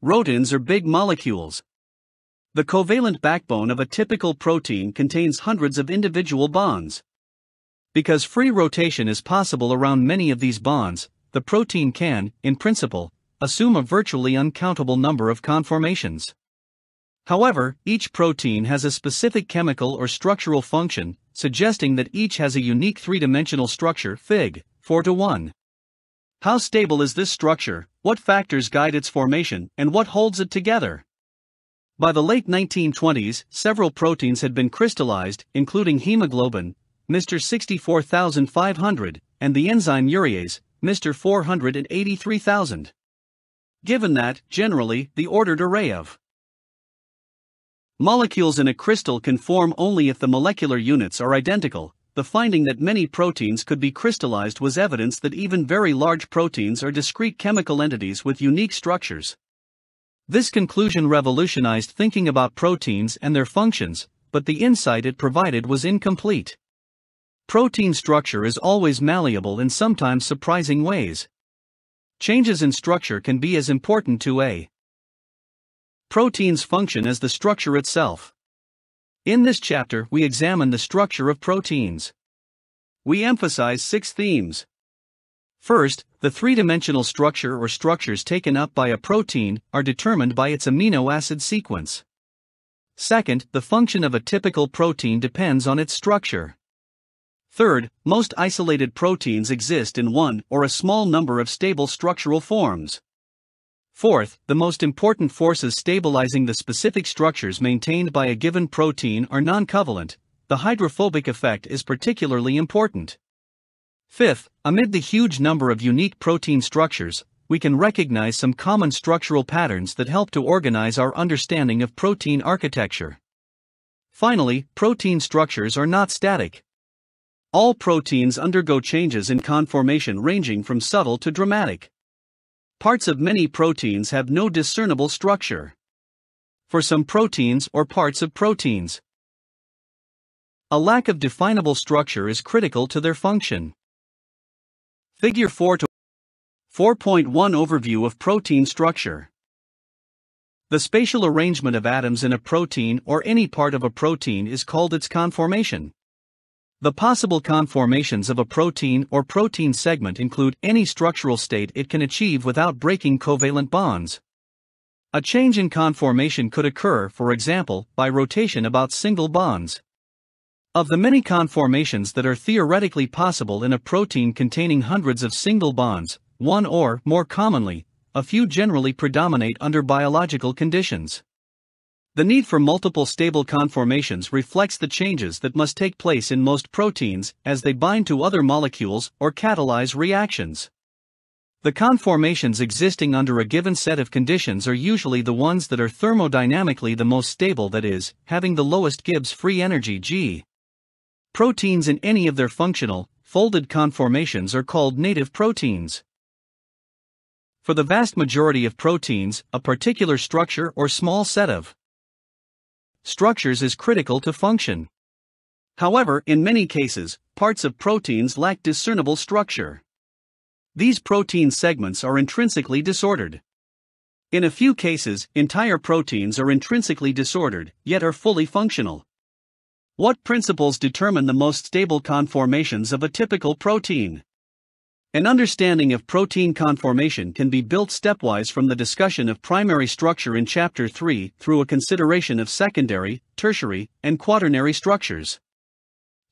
Rodins are big molecules. The covalent backbone of a typical protein contains hundreds of individual bonds. Because free rotation is possible around many of these bonds, the protein can, in principle, assume a virtually uncountable number of conformations. However, each protein has a specific chemical or structural function, suggesting that each has a unique three-dimensional structure fig, 4 to 1. How stable is this structure, what factors guide its formation, and what holds it together? By the late 1920s, several proteins had been crystallized, including hemoglobin, Mr. 64500, and the enzyme urease, Mr. 483000. Given that, generally, the ordered array of molecules in a crystal can form only if the molecular units are identical, the finding that many proteins could be crystallized was evidence that even very large proteins are discrete chemical entities with unique structures. This conclusion revolutionized thinking about proteins and their functions, but the insight it provided was incomplete. Protein structure is always malleable in sometimes surprising ways. Changes in structure can be as important to a protein's function as the structure itself. In this chapter, we examine the structure of proteins. We emphasize six themes. First, the three dimensional structure or structures taken up by a protein are determined by its amino acid sequence. Second, the function of a typical protein depends on its structure. Third, most isolated proteins exist in one or a small number of stable structural forms. Fourth, the most important forces stabilizing the specific structures maintained by a given protein are non-covalent, the hydrophobic effect is particularly important. Fifth, amid the huge number of unique protein structures, we can recognize some common structural patterns that help to organize our understanding of protein architecture. Finally, protein structures are not static. All proteins undergo changes in conformation ranging from subtle to dramatic. Parts of many proteins have no discernible structure. For some proteins or parts of proteins, a lack of definable structure is critical to their function. Figure 4 4.1 Overview of Protein Structure The spatial arrangement of atoms in a protein or any part of a protein is called its conformation. The possible conformations of a protein or protein segment include any structural state it can achieve without breaking covalent bonds. A change in conformation could occur, for example, by rotation about single bonds. Of the many conformations that are theoretically possible in a protein containing hundreds of single bonds, one or, more commonly, a few generally predominate under biological conditions. The need for multiple stable conformations reflects the changes that must take place in most proteins as they bind to other molecules or catalyze reactions. The conformations existing under a given set of conditions are usually the ones that are thermodynamically the most stable that is, having the lowest Gibbs free energy G. Proteins in any of their functional, folded conformations are called native proteins. For the vast majority of proteins, a particular structure or small set of structures is critical to function. However, in many cases, parts of proteins lack discernible structure. These protein segments are intrinsically disordered. In a few cases, entire proteins are intrinsically disordered, yet are fully functional. What principles determine the most stable conformations of a typical protein? An understanding of protein conformation can be built stepwise from the discussion of primary structure in Chapter 3 through a consideration of secondary, tertiary, and quaternary structures.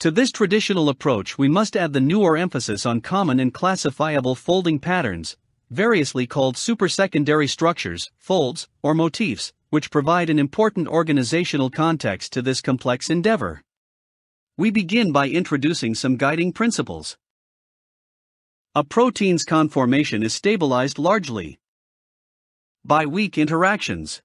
To this traditional approach, we must add the newer emphasis on common and classifiable folding patterns, variously called supersecondary structures, folds, or motifs, which provide an important organizational context to this complex endeavor. We begin by introducing some guiding principles. A protein's conformation is stabilized largely by weak interactions.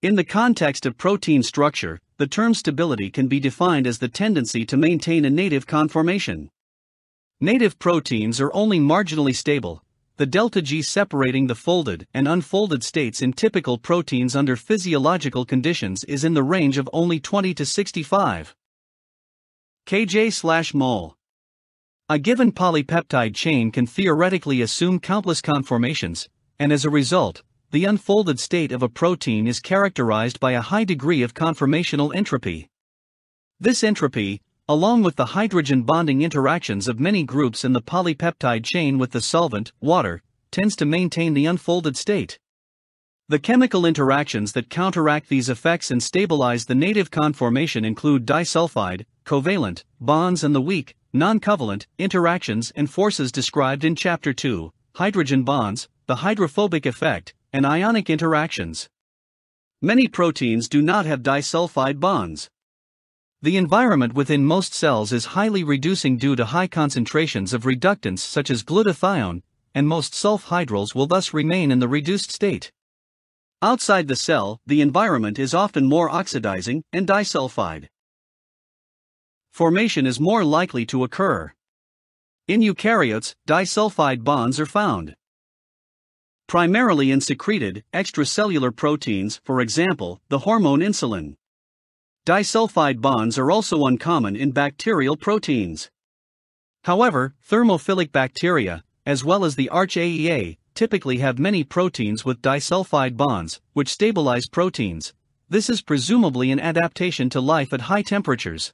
In the context of protein structure, the term stability can be defined as the tendency to maintain a native conformation. Native proteins are only marginally stable, the delta G separating the folded and unfolded states in typical proteins under physiological conditions is in the range of only 20 to 65 kj/mol. A given polypeptide chain can theoretically assume countless conformations, and as a result, the unfolded state of a protein is characterized by a high degree of conformational entropy. This entropy, along with the hydrogen bonding interactions of many groups in the polypeptide chain with the solvent, water, tends to maintain the unfolded state. The chemical interactions that counteract these effects and stabilize the native conformation include disulfide, covalent, bonds and the weak, non-covalent, interactions and forces described in Chapter 2, hydrogen bonds, the hydrophobic effect, and ionic interactions. Many proteins do not have disulfide bonds. The environment within most cells is highly reducing due to high concentrations of reductants such as glutathione, and most sulfhydryls will thus remain in the reduced state. Outside the cell, the environment is often more oxidizing and disulfide formation is more likely to occur. In eukaryotes, disulfide bonds are found. Primarily in secreted, extracellular proteins, for example, the hormone insulin. Disulfide bonds are also uncommon in bacterial proteins. However, thermophilic bacteria, as well as the ArchAEA, typically have many proteins with disulfide bonds, which stabilize proteins. This is presumably an adaptation to life at high temperatures.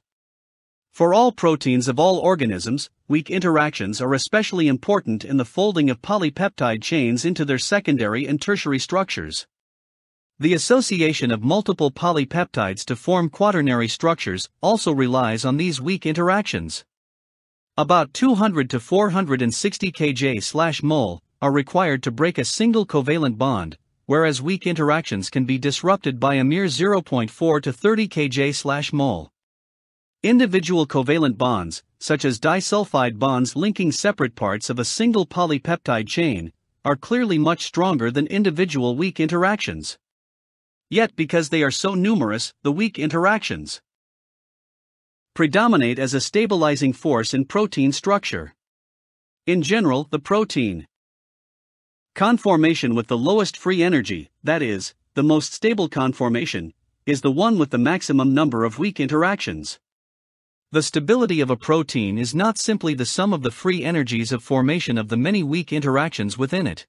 For all proteins of all organisms, weak interactions are especially important in the folding of polypeptide chains into their secondary and tertiary structures. The association of multiple polypeptides to form quaternary structures also relies on these weak interactions. About 200 to 460 kJ/mol are required to break a single covalent bond, whereas weak interactions can be disrupted by a mere 0.4 to 30 kJ/mol. Individual covalent bonds, such as disulfide bonds linking separate parts of a single polypeptide chain, are clearly much stronger than individual weak interactions. Yet, because they are so numerous, the weak interactions predominate as a stabilizing force in protein structure. In general, the protein conformation with the lowest free energy, that is, the most stable conformation, is the one with the maximum number of weak interactions. The stability of a protein is not simply the sum of the free energies of formation of the many weak interactions within it.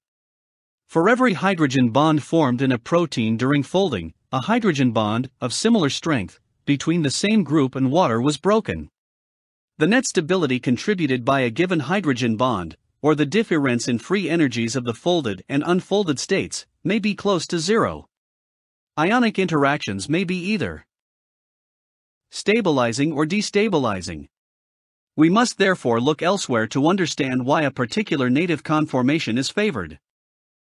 For every hydrogen bond formed in a protein during folding, a hydrogen bond, of similar strength, between the same group and water was broken. The net stability contributed by a given hydrogen bond, or the difference in free energies of the folded and unfolded states, may be close to zero. Ionic interactions may be either stabilizing or destabilizing. We must therefore look elsewhere to understand why a particular native conformation is favored.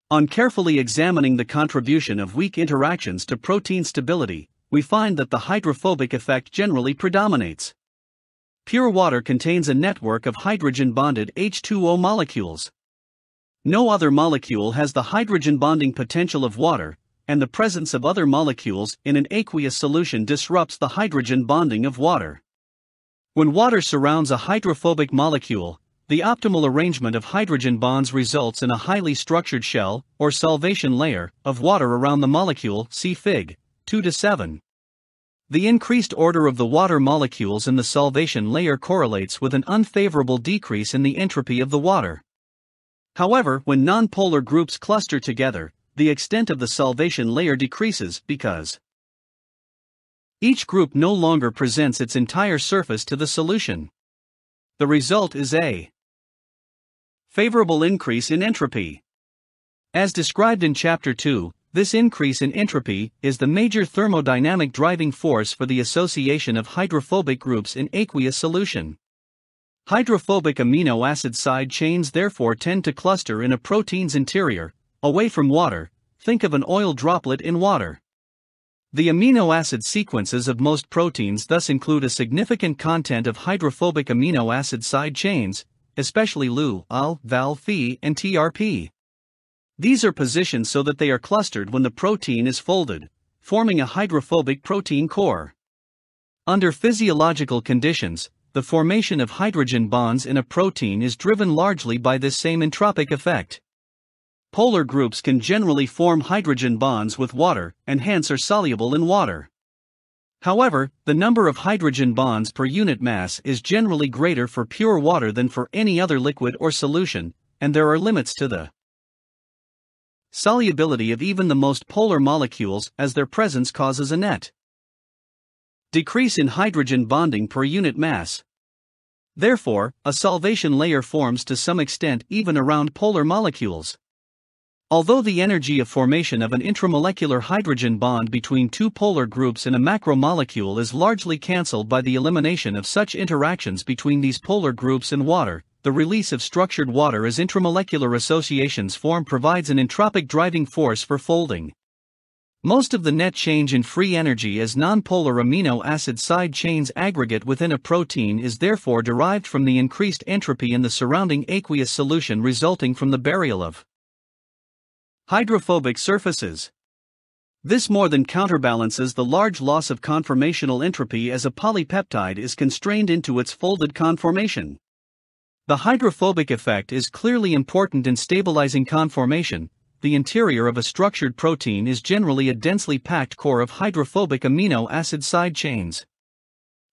On carefully examining the contribution of weak interactions to protein stability, we find that the hydrophobic effect generally predominates. Pure water contains a network of hydrogen bonded H2O molecules. No other molecule has the hydrogen bonding potential of water, and the presence of other molecules in an aqueous solution disrupts the hydrogen bonding of water. When water surrounds a hydrophobic molecule, the optimal arrangement of hydrogen bonds results in a highly structured shell, or salvation layer, of water around the molecule, see Fig. 2 to 7. The increased order of the water molecules in the solvation layer correlates with an unfavorable decrease in the entropy of the water. However, when nonpolar groups cluster together, the extent of the salvation layer decreases because each group no longer presents its entire surface to the solution. The result is a favorable increase in entropy. As described in Chapter 2, this increase in entropy is the major thermodynamic driving force for the association of hydrophobic groups in aqueous solution. Hydrophobic amino acid side chains therefore tend to cluster in a protein's interior, Away from water, think of an oil droplet in water. The amino acid sequences of most proteins thus include a significant content of hydrophobic amino acid side chains, especially Lu, Al, Val, Phi, and TRP. These are positioned so that they are clustered when the protein is folded, forming a hydrophobic protein core. Under physiological conditions, the formation of hydrogen bonds in a protein is driven largely by this same entropic effect polar groups can generally form hydrogen bonds with water and hence are soluble in water. However, the number of hydrogen bonds per unit mass is generally greater for pure water than for any other liquid or solution, and there are limits to the solubility of even the most polar molecules as their presence causes a net decrease in hydrogen bonding per unit mass. Therefore, a solvation layer forms to some extent even around polar molecules. Although the energy of formation of an intramolecular hydrogen bond between two polar groups in a macromolecule is largely cancelled by the elimination of such interactions between these polar groups in water, the release of structured water as intramolecular associations form provides an entropic driving force for folding. Most of the net change in free energy as nonpolar amino acid side chains aggregate within a protein is therefore derived from the increased entropy in the surrounding aqueous solution resulting from the burial of Hydrophobic surfaces. This more than counterbalances the large loss of conformational entropy as a polypeptide is constrained into its folded conformation. The hydrophobic effect is clearly important in stabilizing conformation. The interior of a structured protein is generally a densely packed core of hydrophobic amino acid side chains.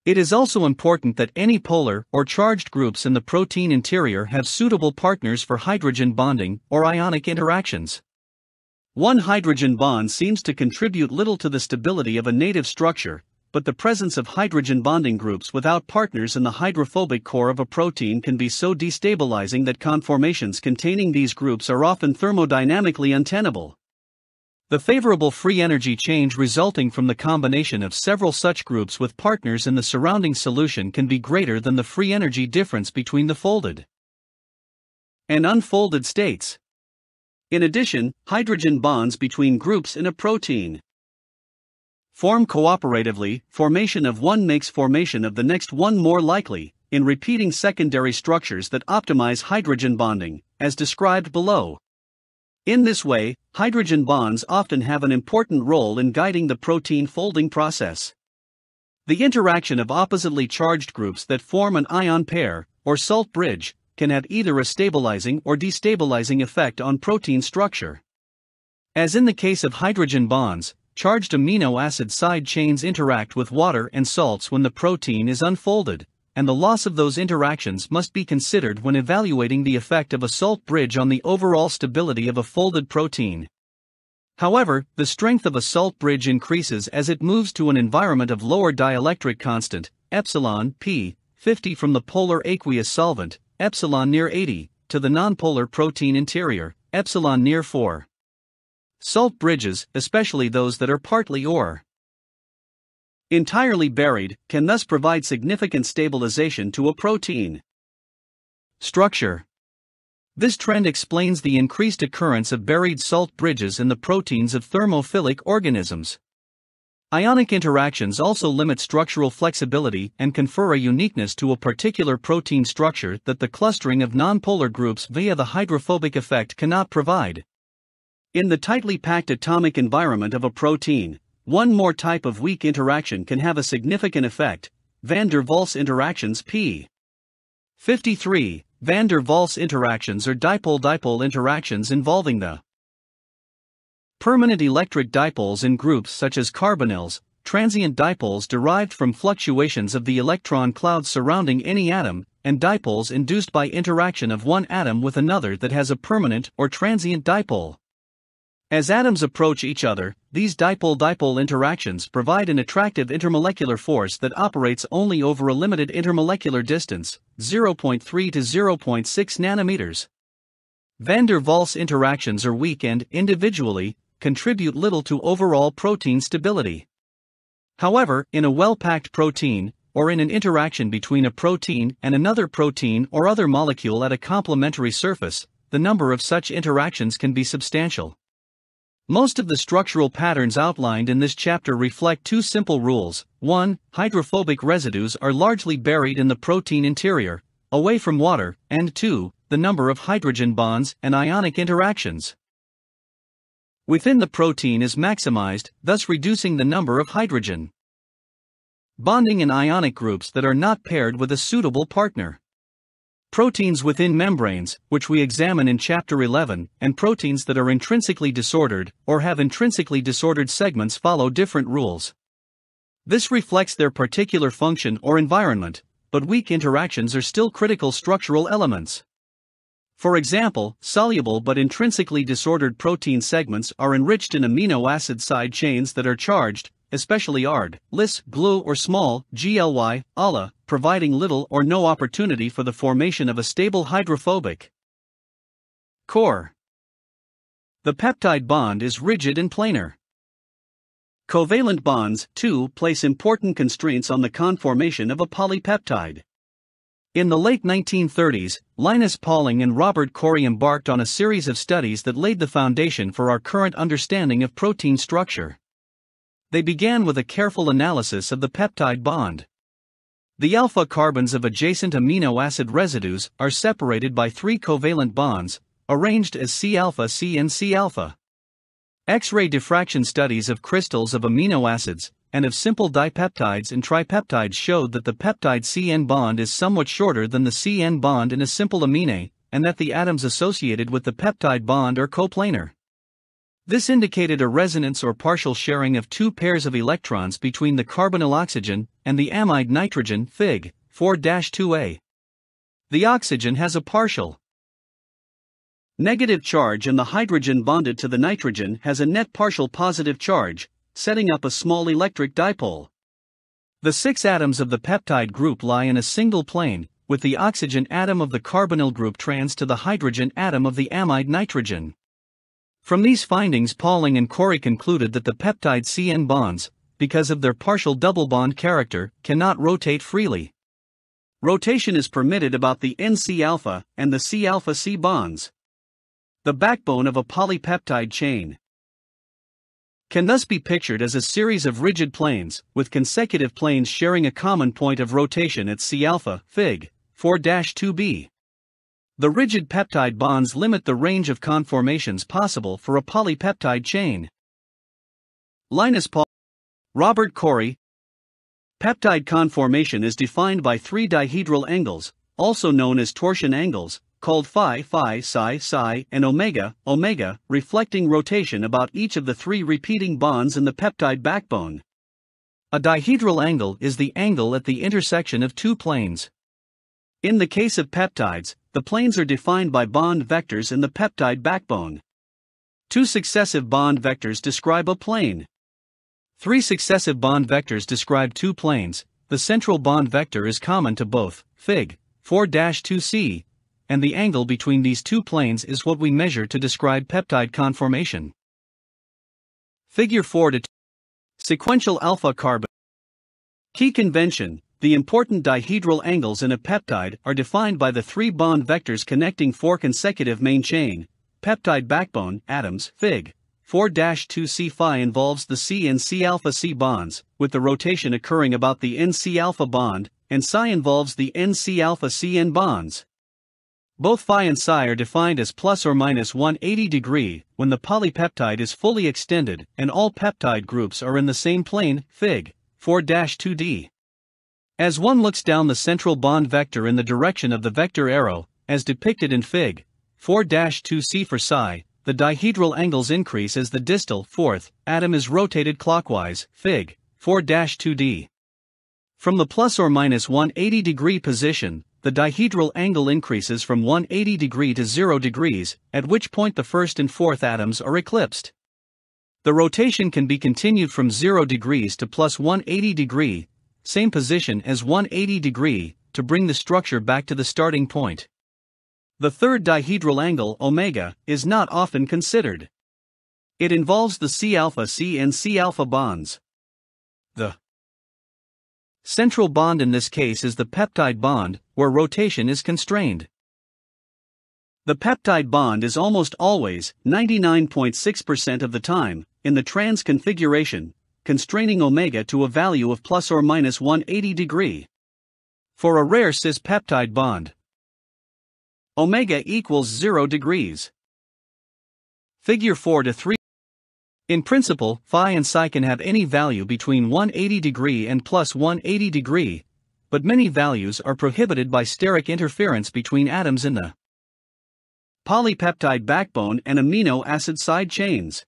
It is also important that any polar or charged groups in the protein interior have suitable partners for hydrogen bonding or ionic interactions. One hydrogen bond seems to contribute little to the stability of a native structure, but the presence of hydrogen bonding groups without partners in the hydrophobic core of a protein can be so destabilizing that conformations containing these groups are often thermodynamically untenable. The favorable free energy change resulting from the combination of several such groups with partners in the surrounding solution can be greater than the free energy difference between the folded and unfolded states. In addition, hydrogen bonds between groups in a protein. Form cooperatively, formation of one makes formation of the next one more likely, in repeating secondary structures that optimize hydrogen bonding, as described below. In this way, hydrogen bonds often have an important role in guiding the protein folding process. The interaction of oppositely charged groups that form an ion pair, or salt bridge, can have either a stabilizing or destabilizing effect on protein structure. As in the case of hydrogen bonds, charged amino acid side chains interact with water and salts when the protein is unfolded, and the loss of those interactions must be considered when evaluating the effect of a salt bridge on the overall stability of a folded protein. However, the strength of a salt bridge increases as it moves to an environment of lower dielectric constant, epsilon p, 50 from the polar aqueous solvent, epsilon near 80, to the nonpolar protein interior, epsilon near 4. Salt bridges, especially those that are partly or entirely buried, can thus provide significant stabilization to a protein. Structure This trend explains the increased occurrence of buried salt bridges in the proteins of thermophilic organisms. Ionic interactions also limit structural flexibility and confer a uniqueness to a particular protein structure that the clustering of nonpolar groups via the hydrophobic effect cannot provide. In the tightly packed atomic environment of a protein, one more type of weak interaction can have a significant effect, van der Waals interactions p. 53. Van der Waals interactions are dipole-dipole interactions involving the Permanent electric dipoles in groups such as carbonyls, transient dipoles derived from fluctuations of the electron cloud surrounding any atom, and dipoles induced by interaction of one atom with another that has a permanent or transient dipole. As atoms approach each other, these dipole dipole interactions provide an attractive intermolecular force that operates only over a limited intermolecular distance, 0.3 to 0.6 nanometers. Van der Waals interactions are weak and, individually, contribute little to overall protein stability. However, in a well packed protein, or in an interaction between a protein and another protein or other molecule at a complementary surface, the number of such interactions can be substantial. Most of the structural patterns outlined in this chapter reflect two simple rules. 1. Hydrophobic residues are largely buried in the protein interior, away from water, and 2. The number of hydrogen bonds and ionic interactions within the protein is maximized, thus reducing the number of hydrogen bonding in ionic groups that are not paired with a suitable partner. Proteins within membranes, which we examine in Chapter 11, and proteins that are intrinsically disordered or have intrinsically disordered segments follow different rules. This reflects their particular function or environment, but weak interactions are still critical structural elements. For example, soluble but intrinsically disordered protein segments are enriched in amino acid side chains that are charged, especially ARD, LIS, GLU or small, GLY, ALA, providing little or no opportunity for the formation of a stable hydrophobic core. The peptide bond is rigid and planar. Covalent bonds, too, place important constraints on the conformation of a polypeptide. In the late 1930s, Linus Pauling and Robert Corey embarked on a series of studies that laid the foundation for our current understanding of protein structure. They began with a careful analysis of the peptide bond. The alpha carbons of adjacent amino acid residues are separated by three covalent bonds, arranged as C alpha C and C alpha. X ray diffraction studies of crystals of amino acids, and of simple dipeptides and tripeptides showed that the peptide CN bond is somewhat shorter than the CN bond in a simple amine, and that the atoms associated with the peptide bond are coplanar. This indicated a resonance or partial sharing of two pairs of electrons between the carbonyl oxygen and the amide nitrogen Fig. 4-2a. The oxygen has a partial negative charge and the hydrogen bonded to the nitrogen has a net partial positive charge, setting up a small electric dipole. The six atoms of the peptide group lie in a single plane, with the oxygen atom of the carbonyl group trans to the hydrogen atom of the amide nitrogen. From these findings Pauling and Corey concluded that the peptide CN bonds, because of their partial double bond character, cannot rotate freely. Rotation is permitted about the NC-alpha and the C-alpha-C bonds. The backbone of a polypeptide chain can thus be pictured as a series of rigid planes, with consecutive planes sharing a common point of rotation at C alpha, Fig. 4-2b. The rigid peptide bonds limit the range of conformations possible for a polypeptide chain. Linus Paul Robert Corey Peptide conformation is defined by three dihedral angles, also known as torsion angles, called phi phi psi psi and omega omega, reflecting rotation about each of the three repeating bonds in the peptide backbone. A dihedral angle is the angle at the intersection of two planes. In the case of peptides, the planes are defined by bond vectors in the peptide backbone. Two successive bond vectors describe a plane. Three successive bond vectors describe two planes, the central bond vector is common to both, Fig. 4-2c, and the angle between these two planes is what we measure to describe peptide conformation. Figure 4 to Sequential alpha carbon. Key convention The important dihedral angles in a peptide are defined by the three bond vectors connecting four consecutive main chain, peptide backbone atoms, Fig. 4-2C phi involves the C and C alpha C bonds, with the rotation occurring about the NC alpha bond, and psi involves the NC alpha CN bonds. Both phi and psi are defined as plus or minus 180 degree when the polypeptide is fully extended and all peptide groups are in the same plane, Fig. 4-2d. As one looks down the central bond vector in the direction of the vector arrow, as depicted in Fig. 4-2c for psi, the dihedral angles increase as the distal fourth atom is rotated clockwise, Fig. 4-2d. From the plus or minus 180 degree position, the dihedral angle increases from 180 degree to 0 degrees, at which point the first and fourth atoms are eclipsed. The rotation can be continued from 0 degrees to plus 180 degree, same position as 180 degree, to bring the structure back to the starting point. The third dihedral angle omega is not often considered. It involves the C alpha C and C alpha bonds. Central bond in this case is the peptide bond, where rotation is constrained. The peptide bond is almost always, 99.6% of the time, in the trans configuration, constraining omega to a value of plus or minus 180 degree. For a rare cis peptide bond, omega equals 0 degrees. Figure 4 to 3 in principle, phi and psi can have any value between 180 degree and plus 180 degree, but many values are prohibited by steric interference between atoms in the polypeptide backbone and amino acid side chains.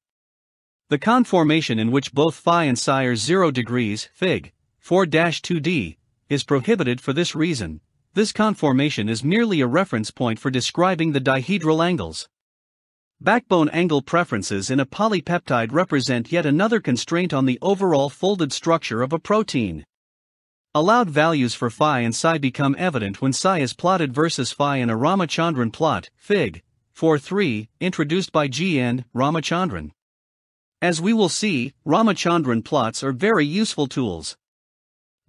The conformation in which both phi and psi are 0 degrees, Fig. 4-2d, is prohibited for this reason. This conformation is merely a reference point for describing the dihedral angles. Backbone angle preferences in a polypeptide represent yet another constraint on the overall folded structure of a protein. Allowed values for phi and psi become evident when psi is plotted versus phi in a Ramachandran plot, Fig. 4.3, introduced by G. N. Ramachandran. As we will see, Ramachandran plots are very useful tools.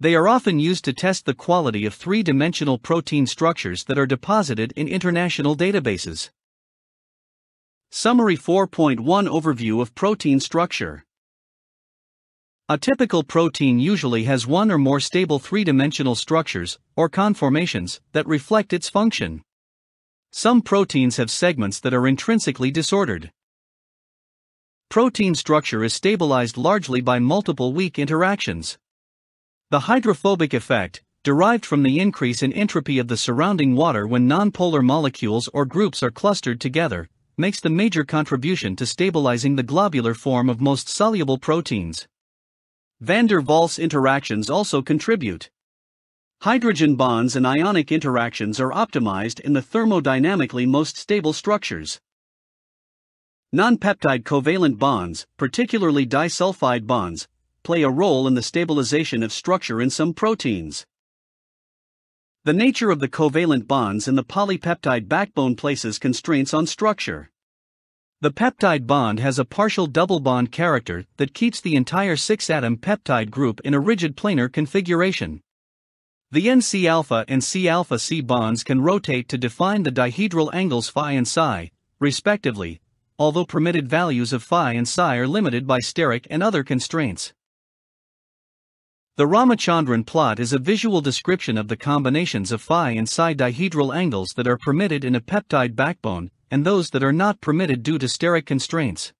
They are often used to test the quality of three dimensional protein structures that are deposited in international databases. Summary 4.1 Overview of Protein Structure A typical protein usually has one or more stable three-dimensional structures, or conformations, that reflect its function. Some proteins have segments that are intrinsically disordered. Protein structure is stabilized largely by multiple weak interactions. The hydrophobic effect, derived from the increase in entropy of the surrounding water when nonpolar molecules or groups are clustered together, makes the major contribution to stabilizing the globular form of most soluble proteins. Van der Waals interactions also contribute. Hydrogen bonds and ionic interactions are optimized in the thermodynamically most stable structures. Non-peptide covalent bonds, particularly disulfide bonds, play a role in the stabilization of structure in some proteins. The nature of the covalent bonds in the polypeptide backbone places constraints on structure. The peptide bond has a partial double bond character that keeps the entire 6 atom peptide group in a rigid planar configuration. The NC alpha and C alpha C bonds can rotate to define the dihedral angles phi and psi, respectively, although permitted values of phi and psi are limited by steric and other constraints. The Ramachandran plot is a visual description of the combinations of phi and psi dihedral angles that are permitted in a peptide backbone and those that are not permitted due to steric constraints.